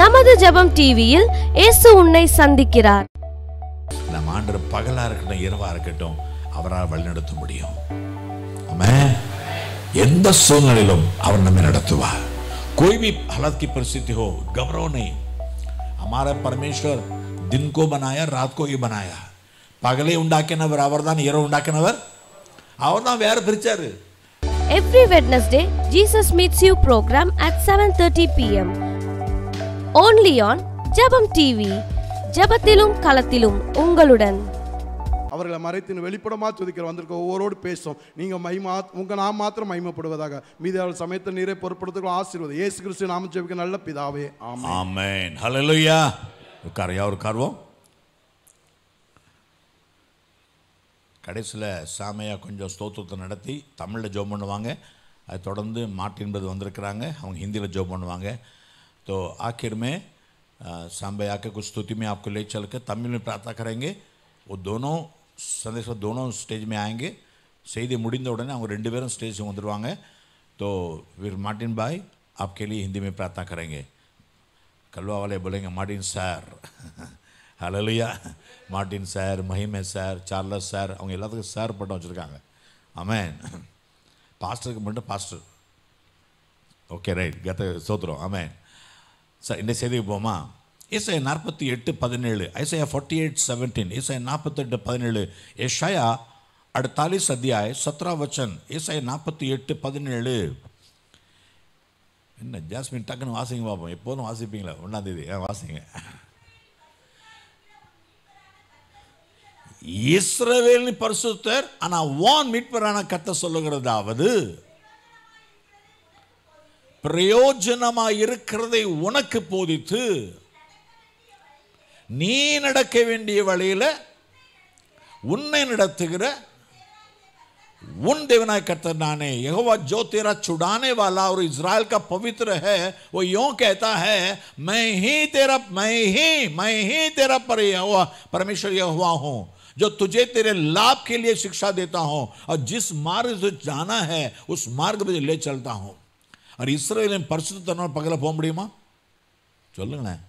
நமது ஜபம் டிவியில் இயேசு உன்னை சந்திக்கிறார் நம் ஆண்டு பகலா இருக்கட்டும் இரவா இருக்கட்டும் அவரால் வழிநடத்த முடியும் எந்த சூழ்நிலையிலும் அவர் நம்மை நடத்துவார் कोई भी हालत की परिस्थिति हो घबराओ नहीं हमारा परमेश्वर दिन को बनाया रात को ही बनाया பகலே உண்டாக்கினவர் அவர்தான் இரவு உண்டாக்கினவர் அவர் தான் வேற பிரிச்சாரு Every Wednesday, Jesus Meets You program at 7.30 p.m. Only on Jebam TV ஜபத்திலும் களத்திலும் உங்களுடன் அவர்களை மறைத்து வெளிப்படமா துதிக்கிற வந்திருக்க ஒவ்வொரு பேசும் நீங்கள் மைமா உங்க நாம் மாத்திரம் மைமப்படுவதாக மீதி அவர் சமயத்தை நீரை பொருட்படுத்துகிற ஆசீர்வாதம் ஏசு கிறிஸ்து நாம ஜெபிக்க நல்ல பிதாவே ஆமேன் ஹலலுயா உட்காரையா உட்காருவோம் கடைசியில் சாமையாக கொஞ்சம் ஸ்தோத்திரத்தை நடத்தி தமிழில் ஜோப் பண்ணுவாங்க அதை தொடர்ந்து மாற்றின்பது வந்திருக்கிறாங்க அவங்க ஹிந்தியில் ஜோப் பண்ணுவாங்க तो आखिर में सांबा आके कुछ स्तुति में आपको ले चल कर तमिल में प्रार्थना करेंगे वो दोनों संदेश दोनों स्टेज में आएंगे सही मुड़ उड़ने रेपे स्टेज वंवा तो वीर मार्टिन भाई आपके लिए हिंदी में प्रार्थना करेंगे कलवा वाले बोलेंगे मार्टिन सर हललिया मार्टिन सर महिमे सर चार्लस सर अगर सर पट वजह आम पास्टर मट pastor okay right amen sir இந்த செய்திக்கு போமா இசை நாற்பத்தி எட்டு பதினேழு ஐசையா ஃபார்ட்டி எயிட் செவன்டீன் இசை நாற்பத்தெட்டு பதினேழு ஏஷாயா அடுத்தாலி சத்தியாய் சத்ரா வச்சன் இசை நாற்பத்தி எட்டு பதினேழு என்ன ஜாஸ்மின் டக்குன்னு வாசிங்க பார்ப்போம் எப்போதும் வாசிப்பீங்களா ஒன்றாந்தேதி ஏன் வாசிங்க இஸ்ரவேல் பரிசுத்தர் ஆனால் ஓன் மீட்பரான கத்தை சொல்லுகிறதாவது प्रयोजन இருக்கிறதை உனக்கு போதித்து நீ उन देवनाय करता नाने यहोवा जो तेरा छुड़ाने वाला और इसराइल का पवित्र है वो यों कहता है मैं ही तेरा मैं ही मैं ही तेरा पर परमेश्वर यहोवा हूँ जो तुझे तेरे लाभ के लिए शिक्षा देता हूं और जिस मार्ग से जाना है उस मार्ग में ले चलता हूं அவர் இஸ்ரேலின் பரிசுத்தனால் பக்கத்தில் போக முடியுமா சொல்லுங்களேன்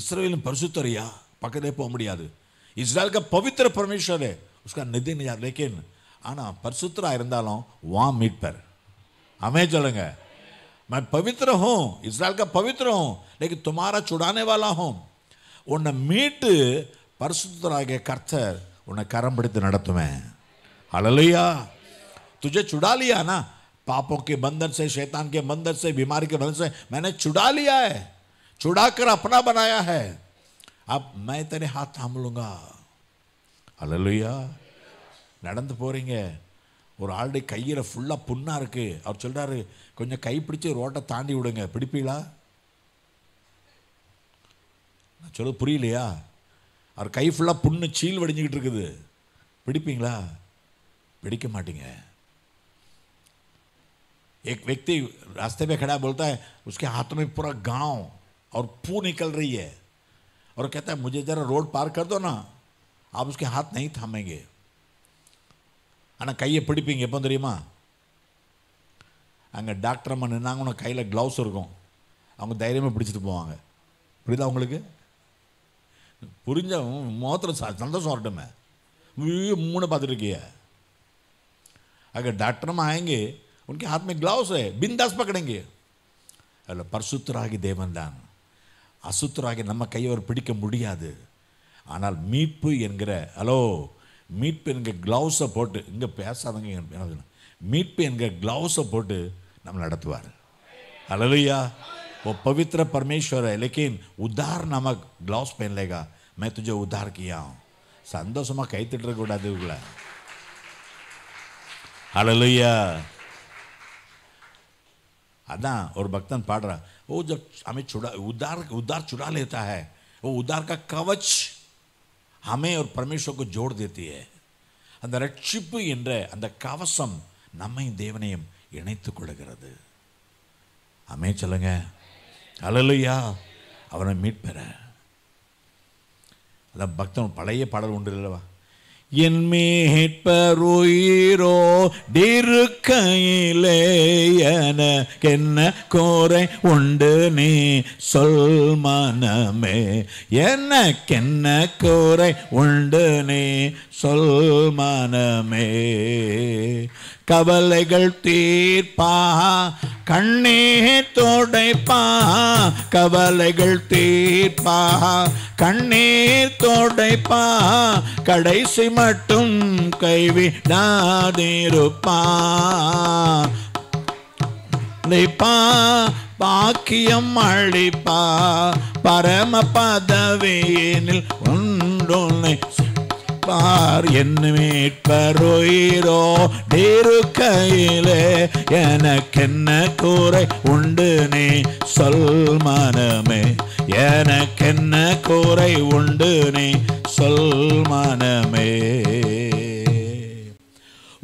இஸ்ரேலின் பரிசுத்தரையா பக்கத்தே போக முடியாது இஸ்ரேல் का பரமேஸ்வரே परमेश्वर है उसका निधि ஆனால் பரிசுத்தராக இருந்தாலும் வா மீட்பர் அமே சொல்லுங்க मैं पवित्र हूँ इसराइल का पवित्र हूँ लेकिन तुम्हारा छुड़ाने உன்னை மீட்டு பரிசுத்தராகிய கர்த்தர் உன்னை கரம் பிடித்து நடத்துவேன் அழலையா துஜ சுடாலியானா पापों के बंधन से शैतान के बंधन से बीमारी के बंधन से मैंने छुड़ा लिया है छुड़ा कर अपना बनाया है अब मैं तेरे हाथ थाम लूंगा அலலுயா நடந்து போகிறீங்க ஒரு ஆளுடைய கையில் ஃபுல்லாக புண்ணாக இருக்குது அவர் சொல்கிறாரு கொஞ்சம் கை பிடிச்சி ரோட்டை தாண்டி விடுங்க பிடிப்பீங்களா நான் சொல்ல புரியலையா அவர் கை ஃபுல்லாக புண்ணு சீல் வடிஞ்சிக்கிட்டு இருக்குது பிடிப்பீங்களா பிடிக்க மாட்டீங்க एक व्यक्ति रास्ते पे खड़ा बोलता है उसके हाथ में पूरा गांव और पू निकल रही है और कहता है मुझे ज़रा रोड पार कर दो ना आप उसके हाथ नहीं थामेंगे ஆனால் கையை பிடிப்பீங்க எப்போ தெரியுமா அங்கே டாக்டர் அம்மா நின்னாங்கன்னா கையில் க்ளவுஸ் இருக்கும் அவங்க தைரியமாக பிடிச்சிட்டு போவாங்க புரியுதா அவங்களுக்கு புரிஞ்ச முகத்தில் சந்தோஷம் வரட்டுமே மூணு பார்த்துட்டு இருக்கிய அங்கே டாக்டர் அம்மா ஆயங்க उनके हाथ में ग्लव्स है बिंदास पकड़ेंगे அல்ல பர்சுத்தராகி தேவன்தான் அசுத்தராகி நம்ம கையவர் பிடிக்க முடியாது ஆனால் மீட்பு என்கிற ஹலோ மீட்பு என்கிற க்ளவுஸை போட்டு இங்கே பேசாதங்க மீட்பு என்கிற க்ளவுஸை போட்டு நம்ம நடத்துவார் அழலையா वो पवित्र परमेश्वर है लेकिन उद्धार नामक ग्लव्स पहन लेगा मैं तुझे उद्धार किया हूँ சந்தோஷமாக கை திட்டுறக்கூடாது இவங்கள அழலையா அதான் ஒரு பக்தன் पाड़ रहा वो जब हमें ஓ உதார் उदार छुड़ा लेता है वो उदार का कवच அந்த ரட்சிப்பு என்ற அந்த கவசம் நம்மையும் தேவனையும் இணைத்து கொள்கிறது அமே சொல்லுங்க அழலையா அவனை மீட்பெற அதான் பக்தன் பழைய பாடல் ஒன்று இல்லைவா என்மேற்பருயிரோ மீட்பருயிரோ டிருக்கையிலேயன என்ன கோரை உண்டு நீ சொல் மனமே எனக்கென்ன கோரை உண்டு நீ சொல் மனமே கவலைகள் தீர்ப்பா கண்ணே தோடைப்பா கவலைகள் தீர்ப்பா கண்ணே தோடைப்பா கடைசி மட்டும் கைவிடாதிருப்பா அளிப்பா பாக்கியம் அழிப்பா பரம பதவியினில் ஒன்றுனை மீட்பார் என் மீட்பருயிரோ கையிலே எனக்கென்ன கூரை உண்டு நீ சொல் மனமே எனக்கென்ன கூரை உண்டு நீ சொல் மனமே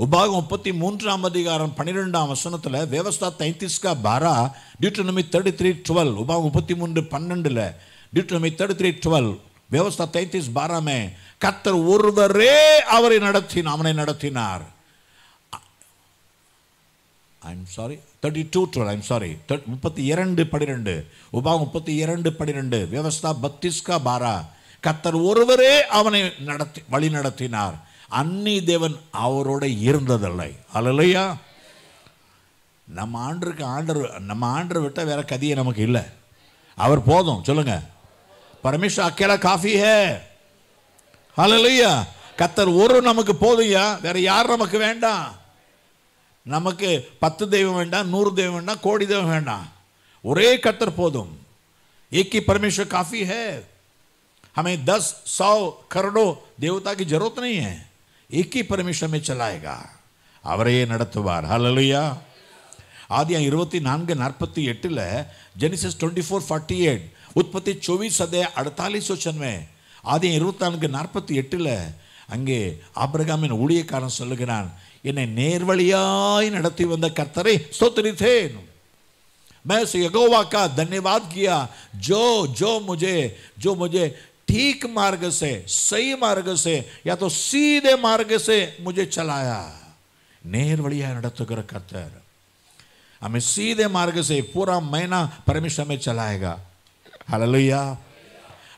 உபாகம் முப்பத்தி மூன்றாம் அதிகாரம் பன்னிரெண்டாம் வசனத்தில் வேவஸ்தா தைத்திஸ்கா பாரா டியூட்டனமி தேர்ட்டி த்ரீ டுவெல் உபாகம் முப்பத்தி மூன்று பன்னெண்டில் டியூட்டனமி தேர்ட்டி த்ரீ டுவெல் விவசாய தைத்திஸ் பாராமே கத்தர் ஒருவரே அவரை நடத்தின் அவனை நடத்தினார் I'm sorry thirty two twelve I'm sorry முப்பத்தி இரண்டு பனிரெண்டு உபா முப்பத்தி இரண்டு பனிரெண்டு விவஸ்தா பத்திஸ்கா பாரா கத்தர் ஒருவரே அவனை நடத்தி வழி நடத்தினார் அன்னி தேவன் அவரோட இருந்ததில்லை அல்லையா நம்ம ஆண்டருக்கு ஆண்டர் நம்ம ஆண்டர் விட்டால் வேற கதியை நமக்கு இல்லை அவர் போதும் சொல்லுங்கள் பரமேஸ்வர் அக்கேலா காஃபி ஹே கத்தர் ஒரு நமக்கு போதுயா வேற யார் நமக்கு வேண்டாம் நமக்கு பத்து தெய்வம் வேண்டாம் நூறு தெய்வம் வேண்டாம் கோடி தெய்வம் வேண்டாம் ஒரே கத்தர் போதும் ஏக்கி பரமேஸ்வர் காஃபி ஹே ஹமே தஸ் சோ கரடோ தேவதா கி ஜரூரத் நீ ஹே ஏக்கி பரமேஸ்வர் மே परमेश्वर அவரையே நடத்துவார் ஹலலுயா ஆதியம் இருபத்தி நான்கு நாற்பத்தி எட்டில் Genesis twenty four forty eight उत्पत्ति चौबीस अध अड़तालीस वर्षन में आदि इवतील अंगे आब्रह ऊड़कान मैं यगोवा का धन्यवाद किया जो जो मुझे जो मुझे ठीक मार्ग से सही मार्ग से या तो सीधे मार्ग से मुझे चलाया नेरवलिया करते हमें सीधे मार्ग से पूरा महीना परमेश्वर में चलाएगा हललुया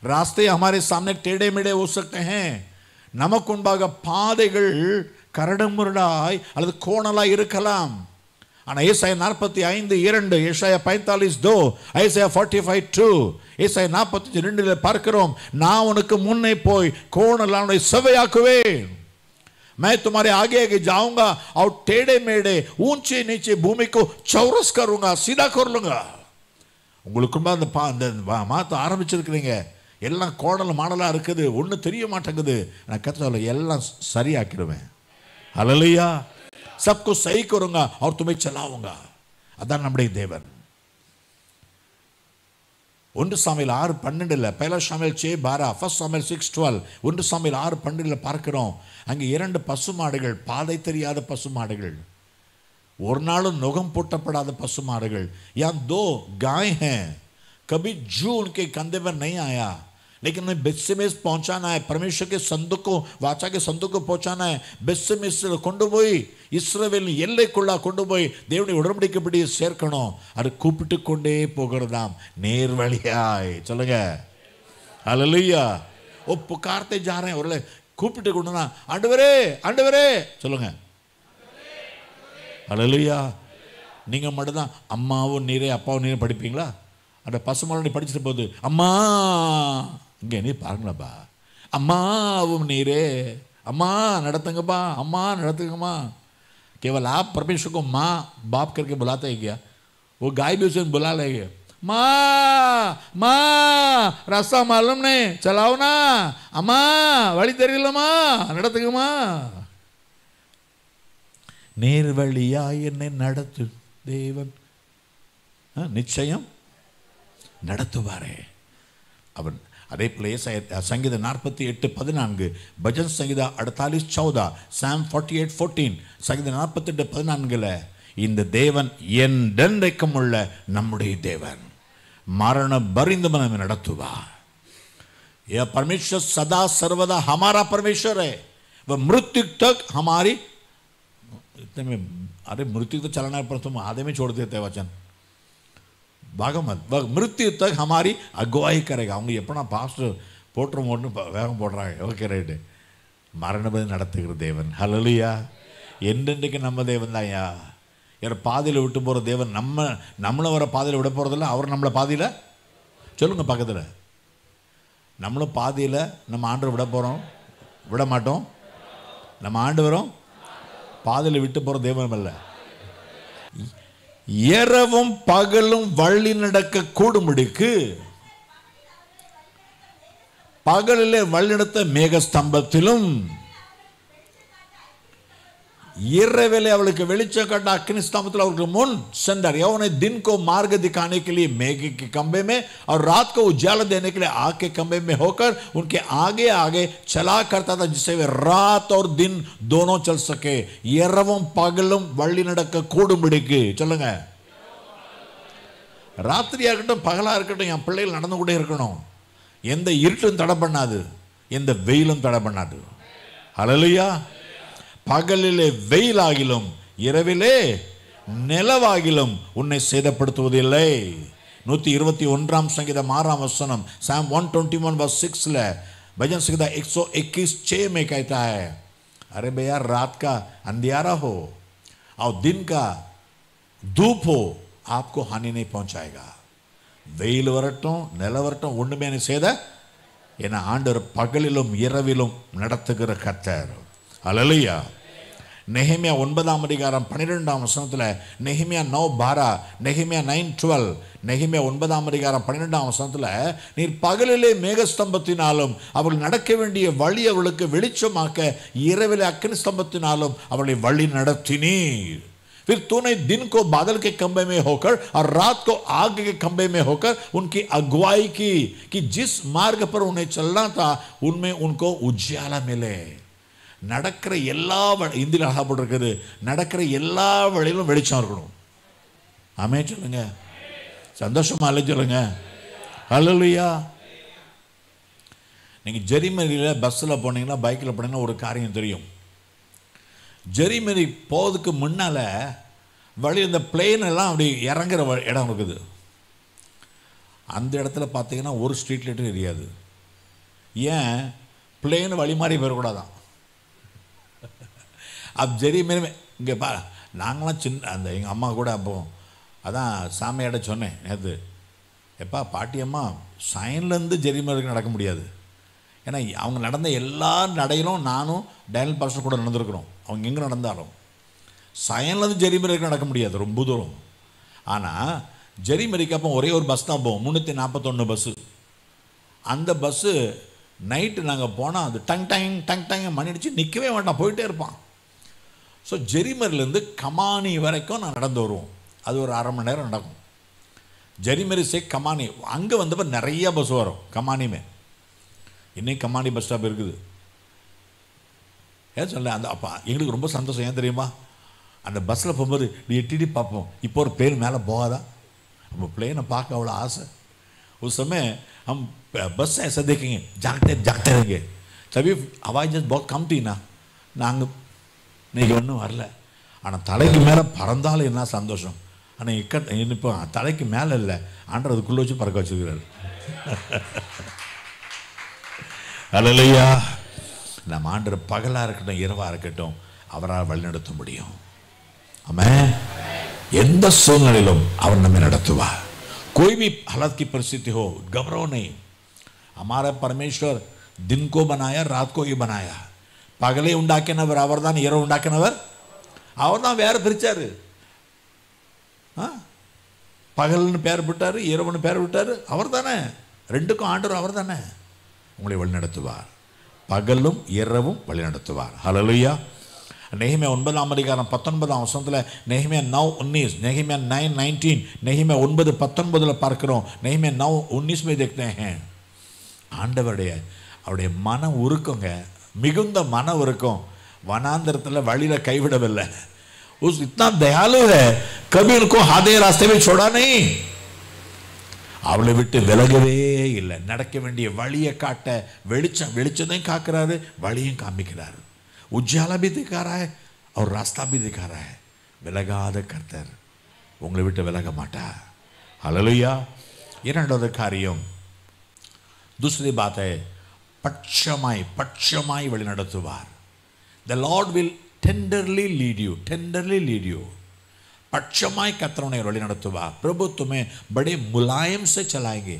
रास्ते हमारे सामने टेढ़े मेढ़े हो सकते हैं நமக்கு உண்பாக பாதைகள் கரடுமுரடாய் அல்லது கோணலாய் இருக்கலாம் ஆனால் ஏசாய நாற்பத்தி ஐந்து இரண்டு ஏசாய பைத்தாலிஸ் தோ ஐசாய ஃபார்ட்டி ஃபைவ் டூ ஏசாய நாற்பத்தஞ்சு ரெண்டில் பார்க்கிறோம் நான் உனக்கு முன்னே போய் கோணலானுடைய செவையாக்குவேன் मैं तुम्हारे आगे आगे जाऊंगा और टेढ़े मेढ़े ऊंचे नीचे भूमि को चौरस करूंगा सीधा உங்களுக்குள்ள அந்த பா அந்த மாற்ற ஆரம்பிச்சிருக்கிறீங்க எல்லாம் கோடல் மாடலாக இருக்குது ஒன்றும் தெரிய மாட்டேங்குது நான் கற்றால எல்லாம் சரியாக்கிடுவேன் அழலையா சப்கு வருங்க அவர் துமை செல்லாவுங்க அதான் நம்முடைய தேவன் ஒன்று சாமியில் ஆறு பன்னெண்டில் பயில சாமியல் சே பாரா ஃபஸ்ட் சமையல் சிக்ஸ் டுவெல் ஒன்று சாமியில் ஆறு பன்னெண்டில் பார்க்கிறோம் அங்கே இரண்டு பசுமாடுகள் பாதை தெரியாத பசுமாடுகள் ஒரு நாளும் நுகம் பூட்டப்படாத பசுமாடுகள் யான் தோ காய் ஹே கபி जू उनके कंधे நை ஆயா आया लेकिन उन्हें बेस्सेमेस पहुंचाना है परमेश्वर के संदूक को वाचा के संदूक को पहुंचाना है बेस्सेमेस கொண்டு போய் இஸ்ரவேல் எல்லைக்குள்ளா கொண்டு போய் தேவனை உடன்படிக்கைப்படி சேர்க்கணும் அது கூப்பிட்டு கொண்டே போகிறதாம் நேர் வழியாய் சொல்லுங்க அலலுயா ஓ புகார்த்தே ஜாரேன் ஒரு கூப்பிட்டு கொண்டுனா ஆண்டவரே ஆண்டவரே சொல்லுங்க அழலுயா நீங்கள் மட்டும்தான் அம்மாவும் நீரே அப்பாவும் நீரே படிப்பீங்களா அந்த பசுமலை நீ படிச்சுட்டு போகுது அம்மா இங்கே நீ பாருங்களப்பா அம்மாவும் நீரே அம்மா நடத்துங்கப்பா அம்மா நடத்துங்கம்மா केवल आप परमेश्वर பாப் माँ बाप करके बुलाते हैं புலாலேயே वो गाय भी उसे बुला लेंगे माँ माँ रास्ता मालूम நேர்வழியாய் என்னை நடத்து தேவன் நிச்சயம் நடத்துவாரே அவன் அதே போல சங்கீத நாற்பத்தி எட்டு பதினான்கு பஜன் சங்கீதா அடத்தாலிஸ் சௌதா சாம் ஃபார்ட்டி எயிட் ஃபோர்டீன் சங்கீத நாற்பத்தெட்டு பதினான்கில் இந்த தேவன் என்றென்றைக்கும் உள்ள நம்முடைய தேவன் மரண பரிந்து மனம் நடத்துவா ஏ பரமேஸ்வர் சதா சர்வதா ஹமாரா பரமேஸ்வரே है वह ஹமாரி इतने में अरे मृत्यु तो चलाना है पर तुम आधे में छोड़ देते वचन भागो मृत्यु तक हमारी अगुवाई करेगा அவங்க எப்போனா பாஸ்டர் போட்டுருமோன்னு வேகம் போடுறாங்க ஓகே ரைட்டு மரணபதி நடத்துகிற தேவன் ஹலலுயா என்றென்றைக்கு நம்ம தேவன் தான் ஐயா யார் பாதையில் விட்டு போகிற தேவன் நம்ம நம்மளும் வர பாதையில் விட போகிறதில்ல அவர் நம்மளை பாதையில் சொல்லுங்கள் பக்கத்தில் நம்மளும் பாதையில் நம்ம ஆண்டவர் விட போகிறோம் விட மாட்டோம் நம்ம ஆண்டு வரும் பாதையில் விட்டு போகிற தெய்வம் அல்ல இரவும் பகலும் வழி நடக்க கூடும்படிக்கு பகலிலே வழிநடத்த மேகஸ்தம்பத்திலும் இரவிலே அவளுக்கு வெளிச்சம் கட்ட அக்னி அவருக்கு முன் சென்றார் எவனை தின்கோ மார்கதி காணி மேகிக்கு கம்பேமே அவர் ராத் கோ உஜால தேனே கே லிய ஆக்கே கம்பேமே ஹோக்கர் உன்கே ஆகே ஆகே சலா கர்த்தா தா ஜிசே ராத் ஔர் தின் தோனோ சல் சகே இரவும் பகலும் வள்ளி நடக்க கூடும் பிடிக்கு சொல்லுங்க இருக்கட்டும் பகலாக இருக்கட்டும் என் பிள்ளைகள் நடந்து கூட இருக்கணும் எந்த இருட்டும் தடை பண்ணாது எந்த வெயிலும் தடை பண்ணாது அழலையா பகலிலே வெயிலாகிலும் இரவிலே நிலவாகிலும் உன்னை சேதப்படுத்துவதில்லை நூற்றி இருபத்தி ஒன்றாம் சங்கீதம் ஆறாம் வசனம் சாம் ஒன் ट्वेंटी ஒன் பஸ் சிக்ஸ்ல பஜன் சங்கீதா எக்ஸோ எக்கீஸ் சேமே छः அரே कहता है अरे அந்தியாரா ஹோ का अंधियारा हो और दिन का धूप हो आपको ஹானி नहीं पहुंचाएगा வெயில் வரட்டும் நில வரட்டும் ஒன்றுமே செய்த ஏன்னா ஆண்டவர் பகலிலும் இரவிலும் நடத்துகிற கத்தர் அலலையா நெஹமியா ஒன்பதாம் அதிகாரம் பன்னிரெண்டாம் வசனத்தில் நெஹிமியா நோ பாரா நெஹிமியா நைன் டுவெல் நெஹிமியா ஒன்பதாம் அதிகாரம் பன்னிரெண்டாம் வசனத்தில் நீர் பகலிலே மேகஸ்தம்பத்தினாலும் அவள் நடக்க வேண்டிய வழி அவளுக்கு வெளிச்சமாக்க இரவில் அக்கினி ஸ்தம்பத்தினாலும் அவளை வழி நடத்தினீர் फिर तूने दिन को बादल के खंबे में होकर और रात को आग के खंबे में होकर उनकी अगुवाई की कि जिस मार्ग पर उन्हें चलना था उनमें उनको उज्याला मिले நடக்கிற எல்லா இந்தியில் அழகாக போட்டிருக்குது நடக்கிற எல்லா வழியிலும் வெளிச்சம் இருக்கணும் ஆமே சொல்லுங்க சந்தோஷமாக அல்ல சொல்லுங்க அழலையா நீங்கள் ஜெரிமரியில் பஸ்ஸில் போனீங்கன்னா பைக்கில் போனீங்கன்னா ஒரு காரியம் தெரியும் ஜெரிமரி போகிறதுக்கு முன்னால் வழி இந்த பிளெயின் எல்லாம் அப்படி இறங்குற இடம் இருக்குது அந்த இடத்துல பார்த்தீங்கன்னா ஒரு ஸ்ட்ரீட் லைட்டும் தெரியாது ஏன் பிளேன் வழி மாதிரி போயிடக்கூடாதான் அப்போ ஜெரி மேலுமே இங்கே பா நாங்களாம் சின்ன அந்த எங்கள் அம்மா கூட அப்போ அதான் சாமியாட சொன்னேன் நேற்று எப்பா அம்மா சைன்லேருந்து ஜெரிமலுக்கு நடக்க முடியாது ஏன்னா அவங்க நடந்த எல்லா நடையிலும் நானும் டைனல் பாஸ்டர் கூட நடந்திருக்கிறோம் அவங்க எங்கே நடந்தாலும் சயன்லேருந்து ஜெரிமலுக்கு நடக்க முடியாது ரொம்ப தூரம் ஆனால் ஜெரிமரிக்கு அப்போ ஒரே ஒரு பஸ் தான் போவோம் முந்நூற்றி நாற்பத்தொன்று பஸ்ஸு அந்த பஸ்ஸு நைட்டு நாங்கள் போனால் அது டங் டங் டங் டங் மணி அடித்து நிற்கவே மாட்டான் போயிட்டே இருப்பான் ஸோ ஜெரிமர்லேருந்து கமானி வரைக்கும் நான் நடந்து வருவோம் அது ஒரு அரை மணி நேரம் நடக்கும் ஜெரிமரி சே கமானி அங்கே வந்தப்போ நிறையா பஸ் வரும் கமானியுமே இன்னும் கமானி பஸ் ஸ்டாப் இருக்குது ஏன் சொல்ல அந்த அப்பா எங்களுக்கு ரொம்ப சந்தோஷம் ஏன் தெரியுமா அந்த பஸ்ஸில் போகும்போது நீ எட்டிடி பார்ப்போம் இப்போ ஒரு பேர் மேலே போகாதான் நம்ம பிளேனை பார்க்க அவ்வளோ ஆசை ஒரு சமயம் பஸ்ஸை சந்திக்கிங்க से ऐसा देखेंगे தவி जागते रहेंगे तभी हवाई இன்றைக்கி ஒன்றும் வரல ஆனால் தலைக்கு மேலே பறந்தாலும் என்ன சந்தோஷம் ஆனால் இக்கட் இப்போ தலைக்கு மேலே இல்லை ஆண்டர் அதுக்குள்ளே வச்சு பறக்க வச்சுருக்கிறார் அல்லையா நம்ம ஆண்டர் பகலாக இருக்கட்டும் இரவாக இருக்கட்டும் அவரால் வழிநடத்த முடியும் ஆமாம் எந்த சூழ்நிலையிலும் அவர் நம்மை நடத்துவார் कोई भी हालत ஹோ கௌரவனை அமார பரமேஸ்வர் தின்கோ பனாயா ராத்கோயி பனாயா பகலை உண்டாக்கினவர் அவர் தான் இரவு உண்டாக்கினவர் அவர் தான் வேறு பிரித்தார் பகல்னு பேர் விட்டார் இரவுன்னு பேர் விட்டார் அவர் தானே ரெண்டுக்கும் ஆண்டவர் அவர் தானே உங்களை வழிநடத்துவார் பகலும் இரவும் வழிநடத்துவார் ஹலலுயா நெஹிமே ஒன்பதாம் அதிகாரம் பத்தொன்பதாம் வருஷத்தில் நெஹிமே நவ் உன்னிஸ் நெஹிமே நைன் நைன்டீன் நெஹிமே ஒன்பது பத்தொன்பதில் பார்க்குறோம் நெஹிமே நவ் உன்னிஸ் மீது ஆண்டவருடைய அவருடைய மனம் உருக்கங்க மிகுந்த மனம் இருக்கும் வனாந்திரத்தில் வழியில் கைவிடவில்லை उस इतना दयालु है कभी उनको आधे அவளை விட்டு விலகவே இல்லை நடக்க வேண்டிய வழியை காட்ட வெளிச்சம் வெளிச்சத்தையும் காக்கிறாரு வழியும் காமிக்கிறாரு உஜ்ஜாலா அவர் दिखा விலகாத கர்த்தர் உங்களை விட்டு விலக மாட்டா அழலுயா இரண்டாவது காரியம் दूसरी बात है பட்சமாய் பட்சமாய் வழிநடத்துவார் the Lord will tenderly lead you tenderly lead you पक्षमाय कतरों ने रोली नड़तुबा प्रभु तुम्हें बड़े मुलायम से चलाएंगे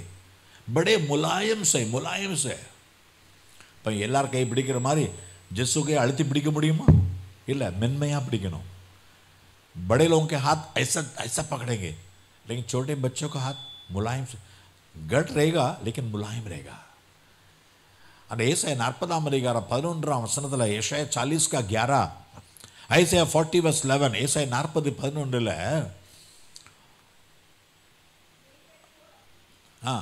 बड़े मुलायम से मुलायम से இப்போ எல்லாரும் கை பிடிக்கிற மாதிரி ஜெஸ்ஸு கை அழுத்தி பிடிக்க முடியுமா இல்லை மென்மையாக பிடிக்கணும் बड़े लोगों के हाथ ऐसा ऐसा पकड़ेंगे लेकिन छोटे बच्चों का हाथ मुलायम से गट रहेगा लेकिन मुलायम रहेगा அந்த ஏசைய நாற்பதாம் அதிகாரம் பதினொன்றாம் வசனத்தில் ஏசைய சாலிஸ்கா கியாரா ஐசைய ஃபார்ட்டி வர்ஸ் லெவன் ஏசை நாற்பது பதினொன்றில் ஆ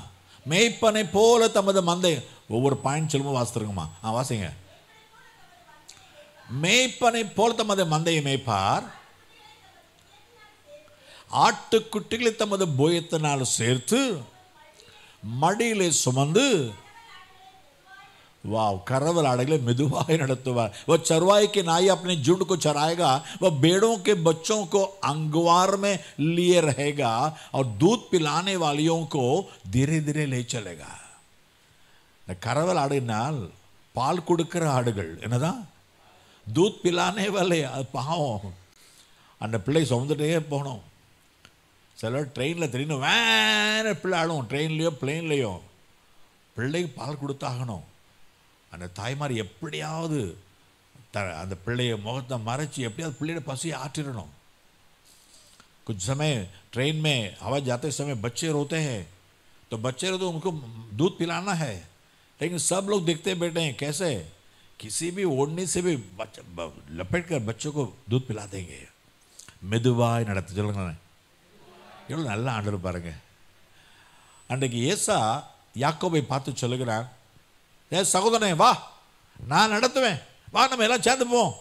மேய்ப்பனை போல தமது மந்தை ஒவ்வொரு பாயிண்ட் சொல்லும் வாசித்துருங்கம்மா ஆ வாசிங்க மேய்ப்பனை போல தமது மந்தையை மேய்ப்பார் ஆட்டுக்குட்டிகளை தமது போயத்தினால் சேர்த்து மடியிலே சுமந்து वाह करवल अड़गले मृदुवाए नड़तुवार वह चरवाई के नाई अपने झुंड को चराएगा वह बेड़ों के बच्चों को अंगवार में लिए रहेगा और दूध पिलाने वालियों को धीरे धीरे ले चलेगा करवल अड़ना पाल कुकर आना दूध पिलाने वाले पाओ अंत पिने सुटे सब ट्रेन तरीन वे पिने ट्रेनलो प्लेनलो पिने पाल कुण அந்த டைமாரி எப்படியாவது அந்த பிள்ளைய முகத்த மரச்சி எப்படியாவது பிள்ளைய பசிய ஆற்றிறனும் கொஞ்ச சமயம் ட்ரெயின் மே அவச जाते समय बच्चे रोते हैं तो बच्चे रो तो उनको दूध पिलाना है लेकिन सब लोग देखते बैठे हैं कैसे किसी भी ओड़ने से भी लपड़कर बच्चों को दूध पिला देंगे میدುವாய் நடது चलेंगे चलो நல்ல ஆண்டர் பாருங்க அப்படி ऐसा याकोபை பாத்து चलेंगे ஏ சகோதரனே வா நான் நடத்துவேன் வா நம்ம எல்லாம் சேர்ந்து போவோம்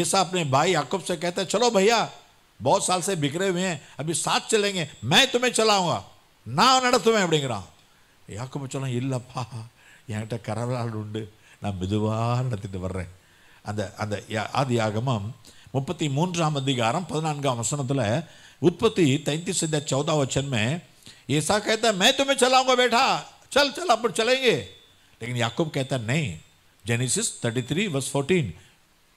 ஈசா அப்படி பாய் அக்கப் சே கேத்த சலோ பையா भैया சால் சே பிகரே बिखरे அப்படி சாத் சலேங்க साथ துமே मैं நான் நடத்துவேன் அப்படிங்கிறான் யாக்கோபு சொல்லலாம் இல்லைப்பா என்கிட்ட கரவலால் உண்டு நான் மெதுவாக நடத்திட்டு வர்றேன் அந்த அந்த ஆதி ஆகமம் முப்பத்தி மூன்றாம் அதிகாரம் பதினான்காம் வசனத்தில் உற்பத்தி தைத்தி से சௌதா வச்சன்மே ஈசா கேத்த மே துமே சலாங்க तुम्हें சல் சல் அப்படி சலேங்க लेकिन याकूब कहता नहीं जेनिसिस 33 वर्स 14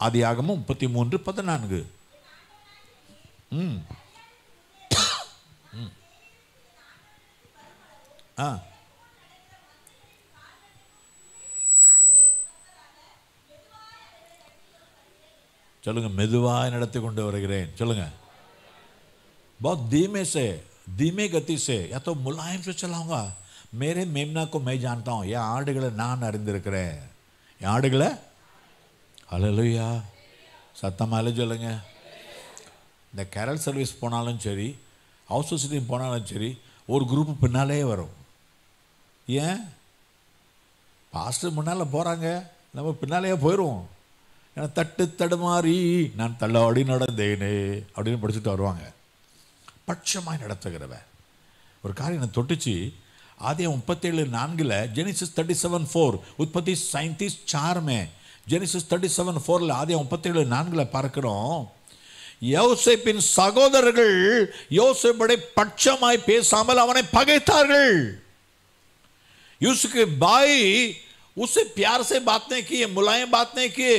आदि आगम முப்பத்தி மூன்று பதினான்கு ம் ஆ சொல்லுங்க மெதுவாக நடத்தி கொண்டு வருகிறேன் சொல்லுங்க बहुत धीमे से धीमे गति से या तो मुलायम से चलाऊंगा மேரே மேம்னாக்கும் மை ஜான்தான் ஹூ என் ஆடுகளை நான் அறிந்திருக்கிறேன் என் ஆடுகளை அழலுயா சத்தமாக சொல்லுங்க இந்த கேரல் சர்வீஸ் போனாலும் சரி ஹவுஸ் விசிட்டிங் போனாலும் சரி ஒரு குரூப் பின்னாலே வரும் ஏன் பாஸ்டர் முன்னால் போகிறாங்க நம்ம பின்னாலேயே போயிடுவோம் ஏன்னா தட்டு தடுமாறி நான் தள்ளாடி நடந்தேனே அப்படின்னு படிச்சுட்டு வருவாங்க பட்சமாக நடத்துகிறவ ஒரு காரியம் என்னை தொட்டுச்சு ஆதியம் முப்பத்தேழு நான்கில் ஜெனிசிஸ் தேர்ட்டி செவன் ஃபோர் உற்பத்தி சயின்டிஸ் சார்மே ஜெனிசஸ் தேர்ட்டி செவன் ஃபோரில் ஆதியம் முப்பத்தேழு நான்கில் பார்க்குறோம் யோசேப்பின் சகோதரர்கள் யோசேப்படை பட்சமாய் பேசாமல் அவனை பகைத்தார்கள் यूसुफ भाई उससे प्यार से बात नहीं முலாயம் मुलायम बात नहीं பேரி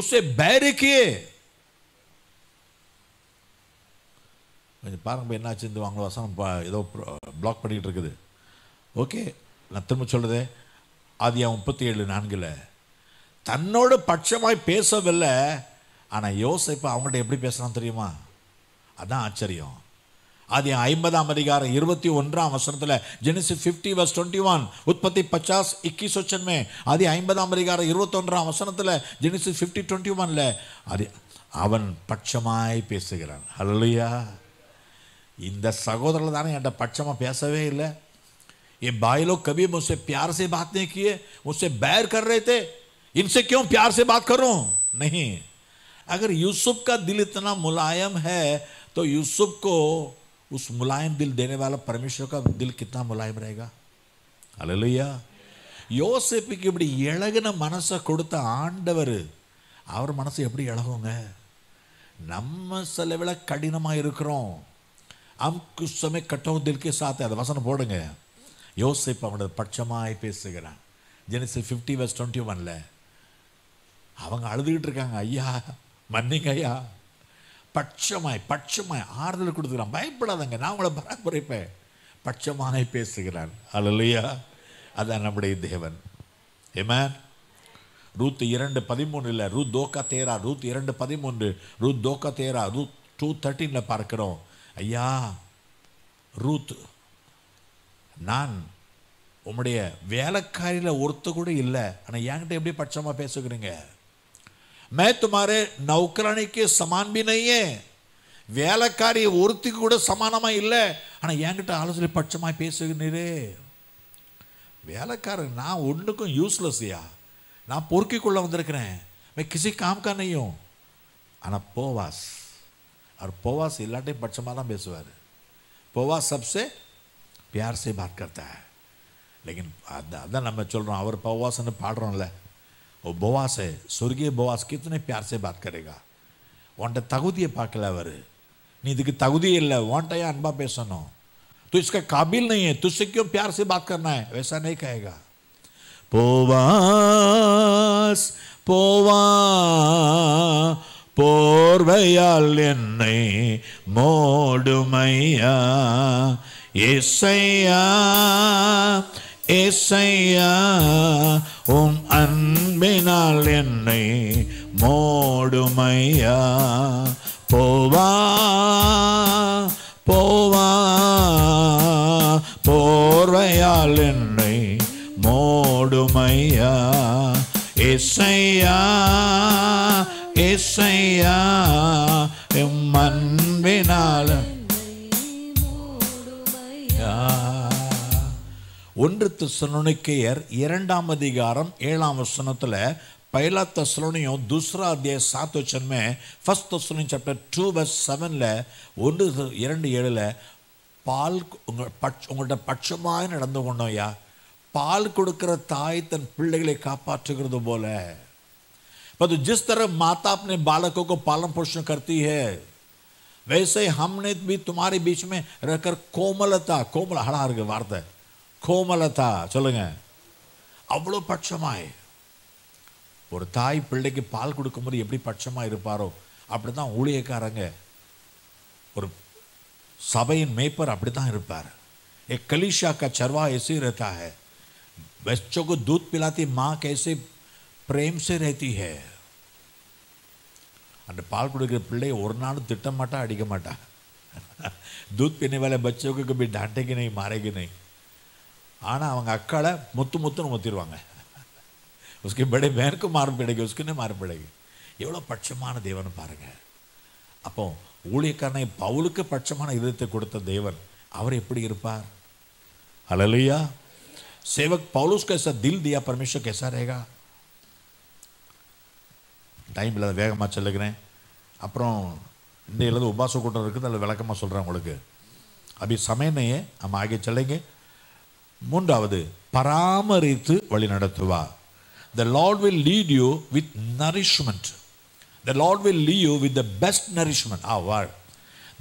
उससे கொஞ்சம் பாருங்க என்ன ஆச்சுன்னு வாங்க வசனம் ஏதோ பிளாக் பண்ணிக்கிட்டு இருக்குது ஓகே நான் திரும்ப சொல்கிறது அது என் முப்பத்தி ஏழு நான்கில் தன்னோடு பட்சமாய் பேசவில்லை ஆனால் இப்போ அவங்கள்ட்ட எப்படி பேசுகிறான் தெரியுமா அதான் ஆச்சரியம் அது என் ஐம்பதாம் அதிகாரம் இருபத்தி ஒன்றாம் வசனத்தில் Genesis fifty verse twenty one உற்பத்தி பச்சாஸ் இக்கி சொச்சன்மே அது ஐம்பதாம் அதிகாரம் இருபத்தொன்றாம் வசனத்தில் ஜெனிசி ஃபிஃப்டி டுவெண்ட்டி ஒன்ல அது அவன் பட்சமாய் பேசுகிறான் அல்லையா இந்த சகோதரில் தானே என்கிட்ட பட்சமாக பேசவே இல்லை ये भाई लोग कभी मुझसे प्यार से बात नहीं किए मुझसे बैर कर रहे थे इनसे क्यों प्यार से बात करूं नहीं अगर यूसुफ का दिल इतना मुलायम है तो यूसुफ को उस मुलायम दिल देने वाला परमेश्वर का दिल कितना मुलायम रहेगा ಅಲ್ಲಲ್ಲಯ್ಯ யோசிப்புக்கு இப்படி இழகின மனசை கொடுத்த ஆண்டவர் அவர் மனசு எப்படி இழகுங்க நம்ம சில விட கடினமாக இருக்கிறோம் அம்கு சமய கட்டவும் தில்கே அதை வசனம் போடுங்க யோசிப்பு அவனோட பட்சமாய் பேசுகிறான் ஜெனிசி ஃபிஃப்டி வர்ஸ் டுவெண்ட்டி ஒனில் அவங்க அழுதுகிட்டு இருக்காங்க ஐயா மன்னிங்க ஐயா பட்சமாய் பட்சமாய் ஆறுதல் கொடுத்துக்கிறான் பயப்படாதங்க நான் உங்களை பராமரிப்பேன் பட்சமாய் பேசுகிறான் இல்லையா அதான் நம்முடைய தேவன் ஏமேன் ரூத் இரண்டு பதிமூணில் ரூத் தோக்கா தேரா ரூத் இரண்டு பதிமூன்று ரூத் தோக்கா தேரா ரூத் டூ தேர்ட்டீனில் பார்க்குறோம் ஐயா ரூத் நான் உம்முடைய வேலைக்காரியில் ஒருத்த கூட இல்லை ஆனால் என்கிட்ட எப்படி பட்சமாக பேசுகிறீங்க மே துமாரே நௌக்கரானிக்கு சமான்பினையே வேலைக்காரி ஒருத்திக்கு கூட சமானமாக இல்லை ஆனால் என்கிட்ட ஆலோசனை பட்சமாக பேசுகிறீரே வேலைக்காரன் நான் ஒன்றுக்கும் யூஸ்லெஸ்யா நான் பொறுக்கிக்குள்ளே வந்திருக்கிறேன் மே கிசி காம்கா ஆனால் போவாஸ் அவர் போவாஸ் இல்லாட்டையும் பட்சமாக தான் பேசுவார் போவாஸ் சப்ஸே प्यार से बात करता है लेकिन अदा ना मैं चल रहा हूँ और पवास ने पाड़ रहा हूँ वो बोवास है स्वर्गीय बोवास कितने प्यार से बात करेगा உன்ட்ட தகுதியை பார்க்கல அவர் நீ இதுக்கு தகுதி இல்லை உன்टा அன்பा பேசணும் तो इसका काबिल नहीं है तुझसे क्यों प्यार से बात करना है वैसा नहीं कहेगा போவாஸ் போவா போர்வையால் என்னை மோடுமையா இசையா இசையா உம் அன்பினால் என்னை மோடுமையா போவா போவா போர்வையால் என்னை மோடுமையா இசையா இசையா ஒன்று இரண்டாம் அதிகாரம் ஏழாம் வசனத்தில் பயிலா தெசலோனியும் துஸ்ரா அத்திய சாத் first Thessalonians chapter two verse செவனில் ஒன்று இரண்டு ஏழில் பால் உங்கள் பட்ச உங்கள்கிட்ட பட்சமாக நடந்து ஐயா பால் கொடுக்குற தாய் தன் பிள்ளைகளை காப்பாற்றுகிறது போல இப்போ ஜிஸ் தர மாதா அப்படின் अपने பாலம் को पालन ஹே வயசை ஹம்னே वैसे हमने भी तुम्हारे बीच में रहकर कोमलता கோமலாதா சொல்லுங்க அவ்ளோ பட்சமாய் ஒரு தாய் பிள்ளைக்கு பால் கொடுக்கும்போது எப்படி பட்சமாய் இருபாரோ அப்படிதான் ஊளியக்காரங்க ஒரு சபையின் மேய்பர் அப்படிதான் இருப்பார் ஏ கலிஷாகா चरवा ऐसे रहता है बच्चों को दूध पिलाती मां कैसे प्रेम से रहती है அட பால் கொடுக்குற பிள்ளை ஒருநாள் திட்ட மாட்டா அடிக்க மாட்டா दूध पीने वाले बच्चों को कभी डांटे के नहीं मारेगी नहीं ஆனால் அவங்க அக்காலை முத்து முத்துன்னு முத்திடுவாங்க உஸ்கி படை மேற்கு மாறுபிடைக்கு உஸ்குன்னு மாறுபிடைக்கு எவ்வளோ பட்சமான தேவன் பாருங்கள் அப்போ ஊழியக்காரனை பவுலுக்கு பட்சமான இதயத்தை கொடுத்த தேவன் அவர் எப்படி இருப்பார் அலலையா சேவக் பவுலுஸ் கேசா தில் தியா பரமேஸ்வர் கேசா ரேகா டைம் இல்லாத வேகமாக சொல்லுகிறேன் அப்புறம் இந்த இல்லாத உபாச கூட்டம் இருக்குது அதில் விளக்கமாக சொல்கிறேன் உங்களுக்கு அப்படி சமயனையே நம்ம ஆகிய சொல்லுங்க மூன்றாவது பராமரித்து வழி நடத்துவார் the Lord will lead you with nourishment the Lord will lead you with the best nourishment ஆ வாழ்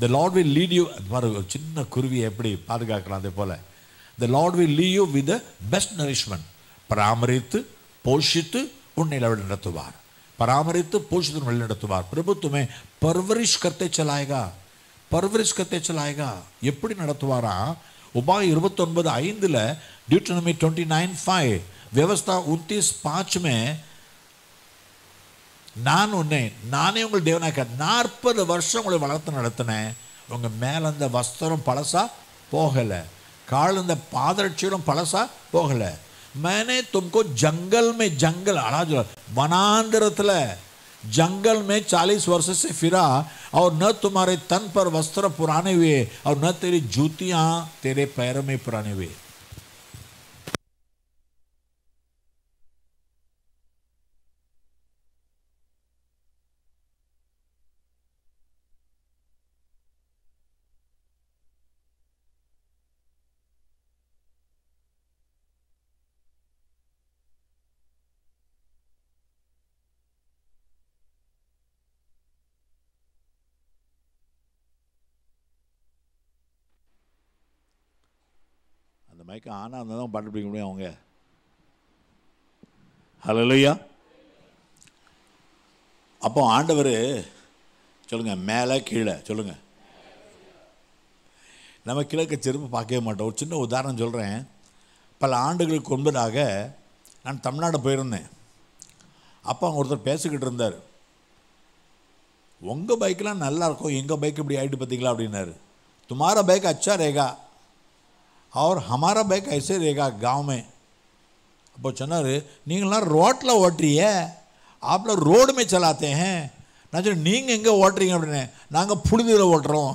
the Lord will lead you அது மாதிரி ஒரு சின்ன குருவியை எப்படி பாதுகாக்கலாம் அதே போல் the Lord will leave you with best nourishment பராமரித்து போஷித்து உன்னை வழி நடத்துவார் பராமரித்து போஷித்து வழி நடத்துவார் பிரபுத்துமே பர்வரிஷ் கத்தை சலாயகா பர்வரிஷ் கத்தை சலாயகா எப்படி நடத்துவாராம் उपाय இருபத்தொன்பது ஐந்தில் டியூட்டனமி டுவெண்ட்டி நைன் ஃபைவ் விவஸ்தா உன்तीस पाँच में நான் உன்னை நானே உங்கள் தேவனாக நாற்பது வருஷம் உங்களை வளர்த்து நடத்தினேன் உங்கள் மேலே அந்த வஸ்திரம் பழசா போகலை கால் அந்த பாதரட்சிகளும் பழசாக போகலை மேனே தும்கோ ஜங்கல் மே ஜங்கல் அதாவது வனாந்திரத்தில் जंगल में चालीस वर्ष से फिरा और न तुम्हारे तन पर वस्त्र पुराने हुए और न तेरी जूतियां तेरे पैरों में पुराने हुए மயக்கம் ஆனால் அந்த தான் பாட்டு பிடிக்க முடியும் அவங்க ஹலோ இல்லையா அப்போ ஆண்டவர் சொல்லுங்கள் மேலே கீழே சொல்லுங்கள் நம்ம கிழக்கு செருப்பு பார்க்கவே மாட்டோம் ஒரு சின்ன உதாரணம் சொல்கிறேன் பல ஆண்டுகளுக்கு ஒன்பதாக நான் தமிழ்நாடு போயிருந்தேன் அப்போ அவங்க ஒருத்தர் பேசிக்கிட்டு இருந்தார் உங்கள் பைக்கெலாம் நல்லாயிருக்கும் எங்கள் பைக் இப்படி ஆகிட்டு பார்த்தீங்களா அப்படின்னாரு துமாரா பைக் அச்சா ரேகா और हमारा बैक ऐसे रहेगा गांव में अब चनर नहीं रोटे ओटरी है आप लोग रोड में चलाते हैं ना जो नहीं ओटरी अब फुड़ी ओटरों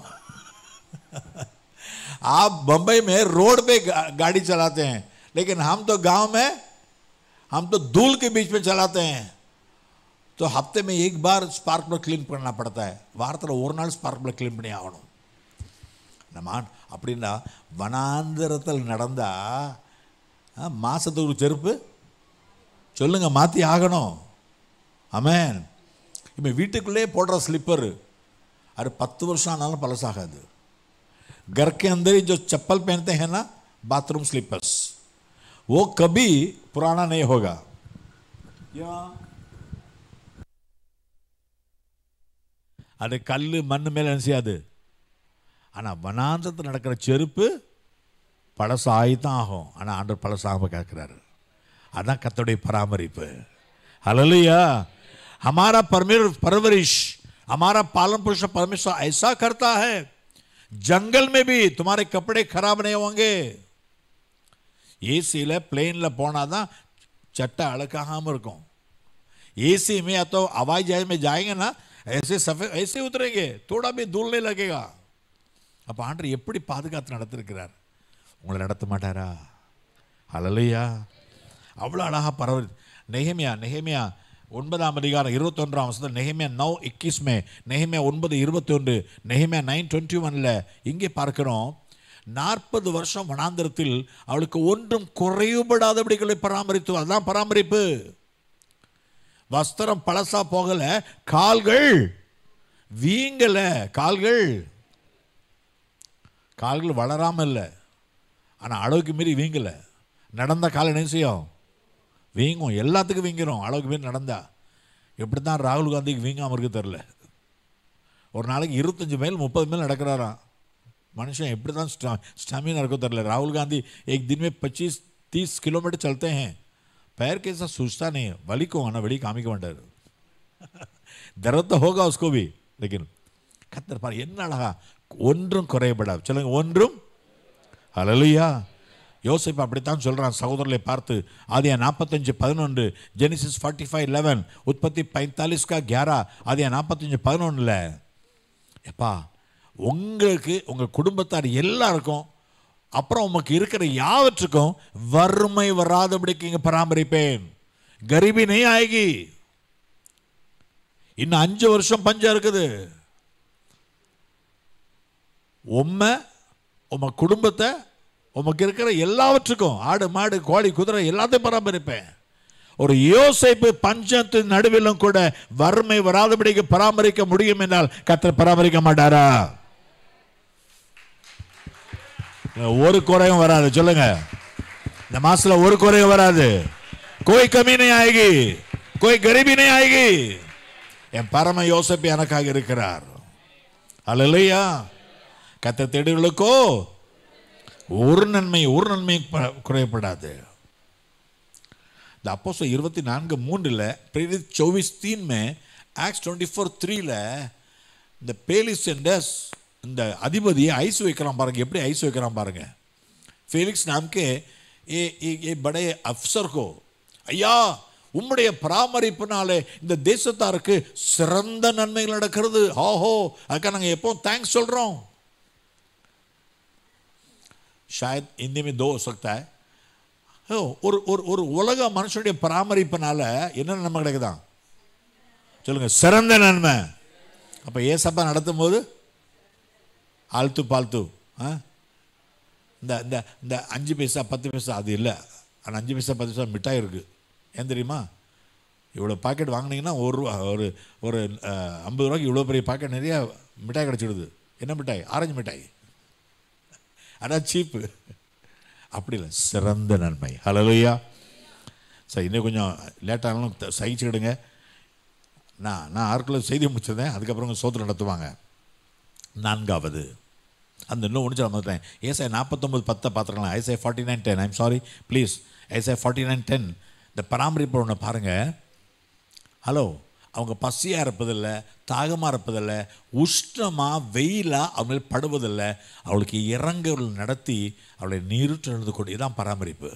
आप बम्बई में रोड पे गाड़ी चलाते हैं लेकिन हम तो गांव में हम तो धूल के बीच में चलाते हैं तो हफ्ते में एक बार स्पार्क प्लग क्लीन करना पड़ता है वार्ता तो और ना स्पार्क प्लग क्लीन पड़ी आगण नमान அப்படின்னா வனாந்திரத்தில் நடந்தால் மாதத்துக்கு ஒரு செருப்பு சொல்லுங்கள் மாற்றி ஆகணும் அமேன் இப்போ வீட்டுக்குள்ளே போடுற ஸ்லிப்பரு அது பத்து வருஷம் ஆனாலும் பழசாகாது घर அந்த செப்பல் ही जो பாத்ரூம் पहनते ஓ கபி बाथरूम நே ஹோகா அது கல் மண் மேலே என்ன செய்யாது ана ವನಂತ ತ ನಡಕರೆ ಚೆರುಪು ಫಲಸಾಯಿತಾಹಂ ана ಆnder ಫಲಸಾಯಮ ಕೇಕರಾರ ಅದಾ ಕತ್ತೊಡೆ ಪರಾಮರಿಪು ಹ Alleluia ہمارا ಪರಮ پروریش ہمارا پالن ಪುರುಷ ಪರಮేశವಾ ایسا کرتا ہے جنگل میں بھی تمہارے کپڑے खराब नहीं होंगे एसी ले प्लेन ले போನಾದಾ চট্ট ಅಲಕಹಾಮ ಇರುಕಂ एसी ಮೇಯಾ ತೋ ಅವಾಯಜೈ ಮೇ ಜಾಯೇನ ನಾ ऐसे सफ ऐसे उतरेगे थोड़ा भी धूलने लगेगा அப்போ ஆண்டர் எப்படி பாதுகாத்து நடத்திருக்கிறார் உங்களை நடத்த மாட்டாரா அழலையா அவ்வளோ அழகாக பரவல் நெஹமியா நெஹமியா ஒன்பதாம் அதிகாரம் இருபத்தொன்றாம் வருஷத்தில் நெஹமியா நவ் இக்கிஸ்மே நெஹமியா ஒன்பது இருபத்தொன்று நெஹமியா நைன் டுவெண்ட்டி ஒனில் இங்கே பார்க்கிறோம் நாற்பது வருஷம் வனாந்திரத்தில் அவளுக்கு ஒன்றும் குறைவுபடாதபடிகளை பராமரித்து அதுதான் பராமரிப்பு வஸ்திரம் பழசாக போகலை கால்கள் வீங்கலை கால்கள் कालगल वड़राम ಅಲ್ಲ انا ಅಳೋಗೆ ಮೇರಿ ವಿಂಗಲೇ ನಡಂದ ಕಾಲ ನೇಸಿಯಾವ್ ವಿಂಗೋ ಎಲ್ಲಾತಕ್ಕೆ ವಿಂಗಿರೋ ಅಳೋಗೆ ಮೇ ನಡಂದ ಎப்டಿದಾ ರಾಹುಲ್ ಗಾಂಧಿ ವಿಂಗಾ ಮಾರ್ಗೆ ತರಲ್ಲ ಒಂದು ನಾಲಿಗೆ 25 ಮೈಲ್ 30 ಮೈಲ್ ನಡಕರಾರಾ ಮನುಷ್ಯ ಎப்டಿದಾ ಸ್ಟ್ರಾಂಗ್ ಸ್ಟ್ಯಾಮಿನ್ ಅದಕ್ಕೆ ತರಲ್ಲ ರಾಹುಲ್ ಗಾಂಧಿ ಏಕ್ ದಿನ ಮೇ 25 30 ಕಿಲೋಮೀಟರ್ ಚಲ್ತೇ ಹೈ ಪೈರ್ ಕೇಸಾ ಸೂಜತಾ ನಹೇ ವಲಿಕೋ انا ವಲಿ ಕಾಮಿಗ ಮಂಡಾರ ದರವ್ದ ಹೋಗಾ ಉಸ್ಕೋ ಭಿ ಲೇಕಿನ್ ಖದರ್ ಪರ್ ಎನ್ನ ಲಘಾ ஒன்றும் குறைபடாது சொல்லுங்க ஒன்றும் அலலுயா யோசிப்பு அப்படித்தான் சொல்கிறான் சகோதரர்களை பார்த்து ஆதியா நாற்பத்தஞ்சு பதினொன்று ஜெனிசிஸ் ஃபார்ட்டி ஃபைவ் லெவன் உற்பத்தி பைத்தாலிஸ்கா கியாரா ஆதியா நாற்பத்தஞ்சு பதினொன்றில் எப்பா உங்களுக்கு உங்கள் குடும்பத்தார் எல்லாருக்கும் அப்புறம் உமக்கு இருக்கிற யாவற்றுக்கும் வறுமை வராதபடிக்கு இங்கே பராமரிப்பேன் கரிபினே ஆகி இன்னும் அஞ்சு வருஷம் பஞ்சம் இருக்குது உம்மை உம குடும்பத்தை உமக்கு இருக்கிற எல்லாவற்றுக்கும் ஆடு மாடு கோழி குதிரை எல்லாத்தையும் பராமரிப்பேன் ஒரு யோசைப்பு பஞ்சத்தின் நடுவிலும் கூட வறுமை வராதபடிக்கு பராமரிக்க முடியும் என்றால் கத்தர் பராமரிக்க மாட்டாரா ஒரு குறையும் வராது சொல்லுங்க இந்த மாசத்துல ஒரு குறையும் வராது கோய் கமீனை ஆகி கோய் கரிபினை ஆகி என் பரம யோசைப்பு எனக்காக இருக்கிறார் இல்லையா கத்த தேடுகளுக்கோ ஒரு நன்மை ஒரு நன்மை குறையப்படாது இந்த அப்போ இருபத்தி நான்கு மூன்றில் பிரேரித் சௌவிஸ் தீன்மே ஆக்ஸ் டுவெண்ட்டி ஃபோர் த்ரீல இந்த பேலிஸ் என்ற இந்த அதிபதியை ஐஸ் வைக்கிறான் பாருங்க எப்படி ஐஸ் வைக்கிறான் பாருங்க ஃபேலிக்ஸ் நாம்கே ஏ ஏ படைய அஃப்சர்கோ ஐயா உம்முடைய பராமரிப்பினாலே இந்த தேசத்தாருக்கு சிறந்த நன்மைகள் நடக்கிறது ஆஹோ அதுக்காக நாங்கள் எப்போ தேங்க்ஸ் சொல்கிறோம் ஷாயத் இந்தியமே தோ दो ஓ ஒரு ஒரு ஒரு உலக மனுஷனுடைய பராமரிப்பினால என்ன நன்மை கிடைக்குதான் சொல்லுங்கள் சிறந்த நன்மை அப்போ ஏசப்பா நடத்தும் போது ஆழ்த்து பால்த்து ஆ இந்த இந்த இந்த அஞ்சு பைசா பத்து பைசா அது இல்லை ஆனால் அஞ்சு பைசா பத்து பைசா மிட்டாய் இருக்குது ஏன் தெரியுமா இவ்வளோ பாக்கெட் வாங்கினீங்கன்னா ஒரு ரூபா ஒரு ஒரு ஐம்பது ரூபாய்க்கு இவ்வளோ பெரிய பாக்கெட் நிறையா மிட்டாய் கிடச்சிடுது என்ன மிட்டாய் ஆரஞ்சு மிட்டாய் ஆனால் சீப்பு அப்படி இல்லை சிறந்த நன்மை ஹலலுயா சார் இன்னும் கொஞ்சம் லேட்டானாலும் சகிச்சுக்கிடுங்க நான் நான் ஆர்க்குள்ள செய்தி முடிச்சிருந்தேன் அதுக்கப்புறம் கொஞ்சம் சோதனை நடத்துவாங்க நான்காவது அந்த இன்னும் முடிச்சு வந்துட்டேன் ஏசை நாற்பத்தொம்பது பத்தை பார்த்துருக்கலாம் Isaiah forty nine ten I'm sorry please Isaiah forty nine ten இந்த பராமரிப்பு ஒன்று பாருங்கள் ஹலோ அவங்க பசியாக இருப்பதில்லை தாகமாக இருப்பதில்லை உஷ்ணமாக வெயிலாக அவங்களுக்கு படுவதில்லை அவளுக்கு இறங்கல் நடத்தி அவளை நீருற்று நடந்து கொண்டு தான் பராமரிப்பு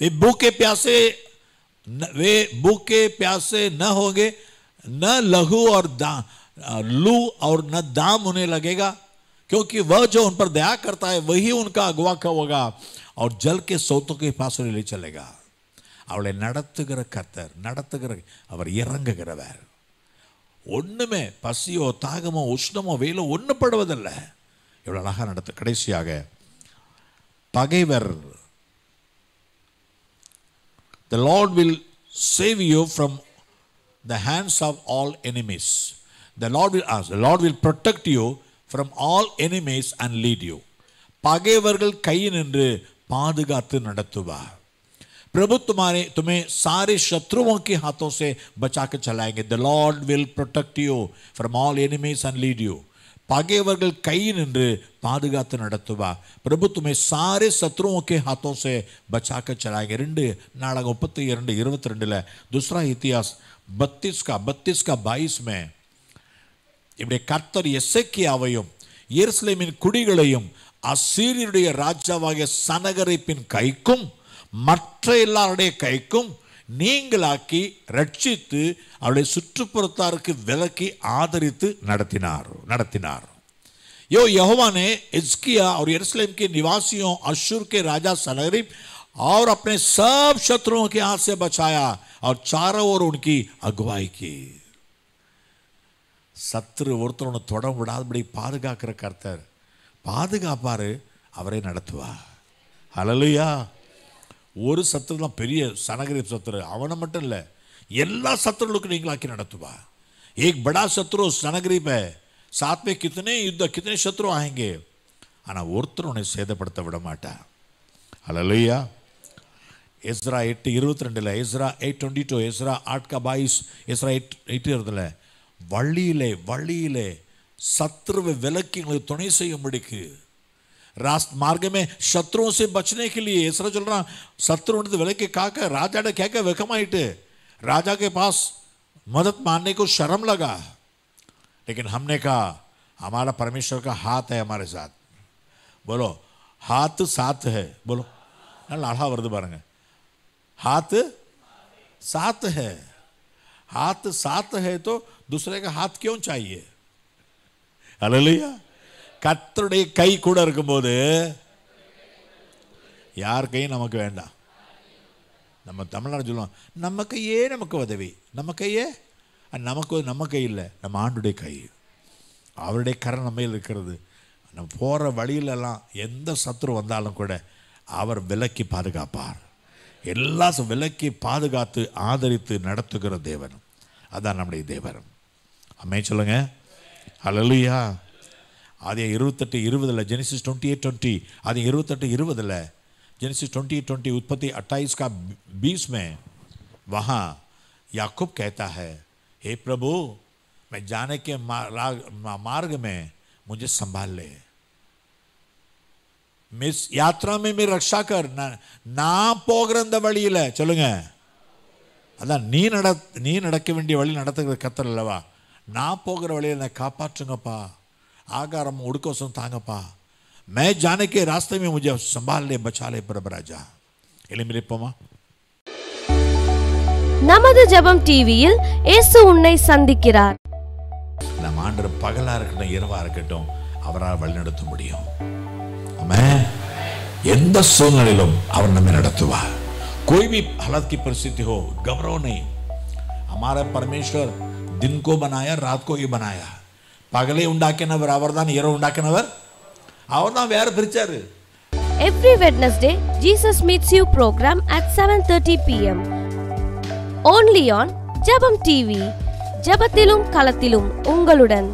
வே பூக்கே பியாசே வே பூக்கே பியாசே ந ஹோகே न लघु और दाम लू और न दाम उन्हें लगेगा क्योंकि वह जो उन पर दया करता है वही उनका अगवा का होगा और जल के स्रोतों के पास उन्हें அவளை நடத்துகிற கத்தர் நடத்துகிற அவர் இறங்குகிறவர் ஒன்றுமே பசியோ தாகமோ உஷ்ணமோ வெயிலோ ஒன்றுப்படுவதில்லை இவ்வளோ அழகாக நடத்து கடைசியாக பகைவர் the Lord will save you from the hands of all enemies the Lord will the Lord will protect you from all enemies and lead you பகைவர்கள் கை நின்று பாதுகாத்து நடத்துவார் प्रभु तुम्हारे तुम्हें सारे शत्रुओं के हाथों से बचा के चलाएंगे the Lord will protect you from all enemies and lead you பகைவர்கள் கை நின்று பாதுகாத்து நடத்துவா பிரபு துமை சாரே சத்ருவோக்கே ஹாத்தோசே பச்சாக்க சலாயங்க ரெண்டு நாளாக முப்பத்தி இரண்டு இருபத்தி ரெண்டில் துஸ்ரா இத்தியாஸ் பத்திஸ்கா பத்திஸ்கா பாயிஸ்மே இப்படி கர்த்தர் எசக்கியாவையும் எருசலேமின் குடிகளையும் அசீரியருடைய ராஜாவாகிய சனகரைப்பின் கைக்கும் மற்ற எல்லாருடைய கைக்கும் நீங்களாக்கி ரட்சித்து அவருடைய சுற்றுப்புறத்தாருக்கு விலக்கி ஆதரித்து நடத்தினார் நடத்தினார் யோ யோவானே எஸ்கியா அவர் எருசலேம்கே நிவாசியும் அஷூர்கே ராஜா अशुर அவர் राजा சப் சத்ருவோக்கே ஆசை பச்சாயா அவர் சார ஓர் உனக்கு அகுவாய்க்கு சத்ரு ஒருத்தர் ஒன்று தொட விடாதபடி பாதுகாக்கிற கர்த்தர் பாதுகாப்பார் அவரை நடத்துவார் அழலுயா ஒரு சத்துரு தான் பெரிய சனகரிப் சத்துரு அவனை மட்டும் இல்லை எல்லா சத்துருளுக்கும் நீங்களாக்கி நடத்துவா ஏக் படா சத்ரு सनगरीब है கித்தனே में கித்தனை சத்ரு कितने ஆனால் ஒருத்தர் உன்னை சேதப்படுத்த விட மாட்டா அலலுயா எஸ்ரா எட்டு இருபத்தி ரெண்டில் Ezra eight twenty two Ezra ஆட்கா பாய்ஸ் எஸ்ரா எயிட் எயிட் இருபதில் வழியிலே வழியிலே சத்ருவை விலக்கி எங்களுக்கு துணை செய்யும்படிக்கு రాష్ట్ర మార్గమే శత్రువుసే బచనేకి ఎసర చొల్రా శత్రు ఉంటే వెలకి కాక రాజాడ కేక వెకమైటే राजा के पास मदद मानने को शर्म लगा लेकिन हमने कहा हमारा परमेश्वर का हाथ है हमारे साथ बोलो हाथ साथ है बोलो ना लाढ़ा वर्द बारेंगे हाथ साथ है हाथ साथ है तो दूसरे का हाथ क्यों चाहिए अलिया கத்தருடைய கை கூட இருக்கும்போது யார் கையும் நமக்கு வேண்டாம் நம்ம தமிழ்நாடு சொல்லுவோம் நம்ம கையே நமக்கு உதவி நம்ம கையே நமக்கு நம்ம கை இல்லை நம்ம ஆண்டுடைய கை அவருடைய கரம் நம்ம இருக்கிறது நம்ம போகிற வழியிலெல்லாம் எந்த சத்ரு வந்தாலும் கூட அவர் விலக்கி பாதுகாப்பார் எல்லா விலக்கி பாதுகாத்து ஆதரித்து நடத்துகிற தேவன் அதான் நம்முடைய தேவன் அம்மையை சொல்லுங்கள் அலலுயா அதே 28 20 ல ஜெனசிஸ் 28 20 அதே 28 20 ல ஜெனசிஸ் 2020 उत्पत्ति 28 கா 20 மே वहां யாகூப் कहता है हे प्रभु मैं जाने के मार्ग में मुझे संभाल ले मिस यात्रा में में रक्षा करना ना போகரந்தவளியல சொல்லுங்க அத நீ நடக்க நீ நடக்க வேண்டிய வழி நடத்துக்கு கட்டலலவா 나 போகரவளியல 나 காபாட்டுங்கபா ஆகாரம் உடுக்கோசம் தாங்கப்பா மே तांगपा मैं जाने के रास्ते में मुझे संभाल ले बचा நமது ஜபம் டிவியில் இயேசு உன்னை சந்திக்கிறார் நம்ம ஆண்டு பகலா இருக்கட்டும் இரவா இருக்கட்டும் அவரால் வழிநடத்த முடியும் எந்த சூழ்நிலையிலும் அவர் நம்மை நடத்துவார் कोई भी हालत की परिस्थिति हो घबराओ नहीं हमारा परमेश्वर दिन को बनाया रात को ही बनाया பகலை உண்டாக்கினவர் அவர் தான் இரவு உண்டாக்கினவர் அவர் தான் வேற பிரிச்சாரு Every Wednesday, Jesus Meets You program at 7.30 p.m. Only on Jabam TV. ஜபத்திலும் களத்திலும் உங்களுடன்